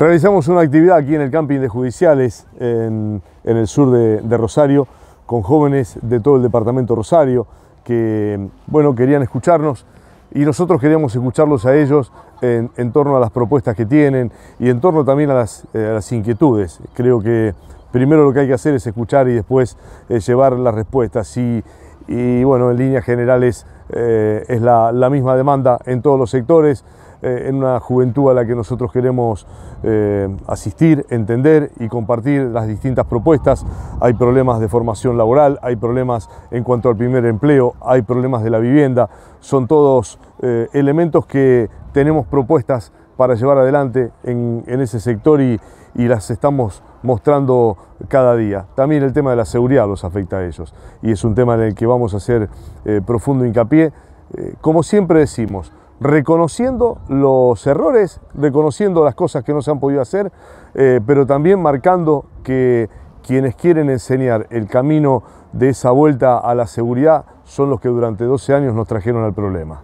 Realizamos una actividad aquí en el camping de judiciales, en, el sur de, Rosario, con jóvenes de todo el departamento Rosario, que bueno, querían escucharnos y nosotros queríamos escucharlos a ellos en, torno a las propuestas que tienen y en torno también eh, a las, inquietudes. Creo que primero lo que hay que hacer es escuchar y después eh, llevar las respuestas. Y, bueno, en líneas generales eh, es la, la misma demanda en todos los sectores. Eh, en una juventud a la que nosotros queremos eh, asistir, entender y compartir las distintas propuestas. Hay problemas de formación laboral, hay problemas en cuanto al primer empleo, hay problemas de la vivienda. Son todos eh, elementos que tenemos propuestas para llevar adelante en, ese sector y, las estamos mostrando cada día. También el tema de la seguridad los afecta a ellos y es un tema en el que vamos a hacer profundo hincapié. como siempre decimos, reconociendo los errores, reconociendo las cosas que no se han podido hacer, eh, pero también marcando que quienes quieren enseñar el camino de esa vuelta a la seguridad son los que durante 12 años nos trajeron al problema.